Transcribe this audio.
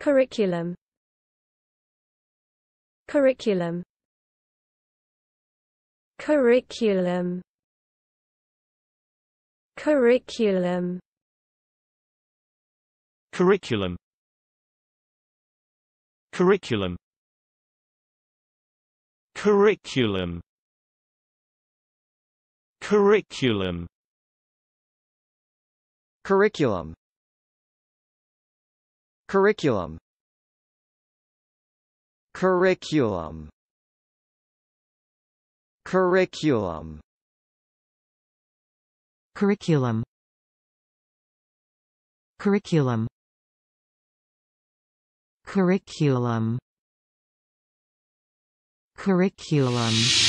Curriculum Curriculum Curriculum Curriculum Curriculum Curriculum Curriculum Curriculum Curriculum Curriculum Curriculum Curriculum Curriculum Curriculum Curriculum Curriculum